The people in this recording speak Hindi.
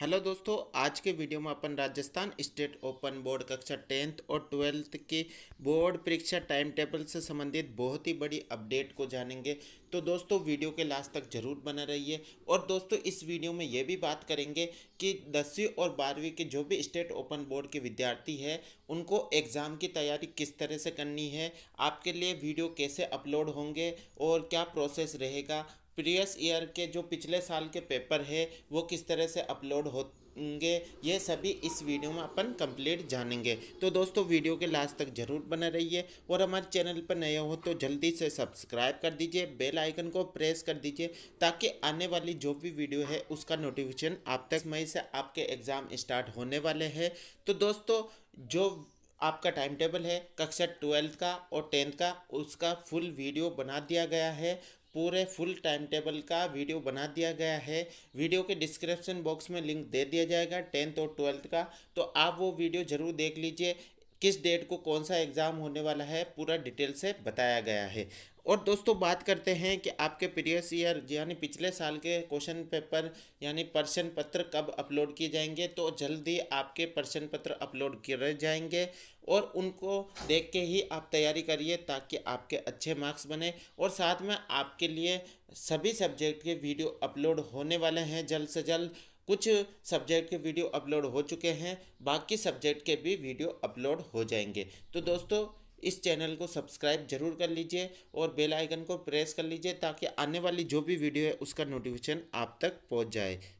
हेलो दोस्तों आज के वीडियो में अपन राजस्थान स्टेट ओपन बोर्ड कक्षा टेंथ और ट्वेल्थ की बोर्ड परीक्षा टाइम टेबल से संबंधित बहुत ही बड़ी अपडेट को जानेंगे तो दोस्तों वीडियो के लास्ट तक जरूर बना रहिए और दोस्तों इस वीडियो में ये भी बात करेंगे कि दसवीं और बारहवीं के जो भी स्टेट ओपन बोर्ड के विद्यार्थी हैं उनको एग्ज़ाम की तैयारी किस तरह से करनी है आपके लिए वीडियो कैसे अपलोड होंगे और क्या प्रोसेस रहेगा प्रीवियस ईयर के जो पिछले साल के पेपर है वो किस तरह से अपलोड होंगे ये सभी इस वीडियो में अपन कंप्लीट जानेंगे तो दोस्तों वीडियो के लास्ट तक ज़रूर बने रहिए और हमारे चैनल पर नए हो तो जल्दी से सब्सक्राइब कर दीजिए बेल आइकन को प्रेस कर दीजिए ताकि आने वाली जो भी वीडियो है उसका नोटिफिकेशन आप तक मई से आपके एग्ज़ाम स्टार्ट होने वाले हैं तो दोस्तों जो आपका टाइम टेबल है कक्षा ट्वेल्थ का और टेंथ का उसका फुल वीडियो बना दिया गया है पूरे फुल टाइम टेबल का वीडियो बना दिया गया है वीडियो के डिस्क्रिप्शन बॉक्स में लिंक दे दिया जाएगा टेंथ और ट्वेल्थ का तो आप वो वीडियो ज़रूर देख लीजिए किस डेट को कौन सा एग्ज़ाम होने वाला है पूरा डिटेल से बताया गया है और दोस्तों बात करते हैं कि आपके प्रीवियस ईयर यानी पिछले साल के क्वेश्चन पेपर यानी प्रश्न पत्र कब अपलोड किए जाएंगे तो जल्दी आपके प्रश्न पत्र अपलोड किए जाएंगे और उनको देख के ही आप तैयारी करिए ताकि आपके अच्छे मार्क्स बने और साथ में आपके लिए सभी सब्जेक्ट के वीडियो अपलोड होने वाले हैं जल्द से जल्द कुछ सब्जेक्ट के वीडियो अपलोड हो चुके हैं बाकी सब्जेक्ट के भी वीडियो अपलोड हो जाएंगे तो दोस्तों इस चैनल को सब्सक्राइब जरूर कर लीजिए और बेल आइकन को प्रेस कर लीजिए ताकि आने वाली जो भी वीडियो है उसका नोटिफिकेशन आप तक पहुंच जाए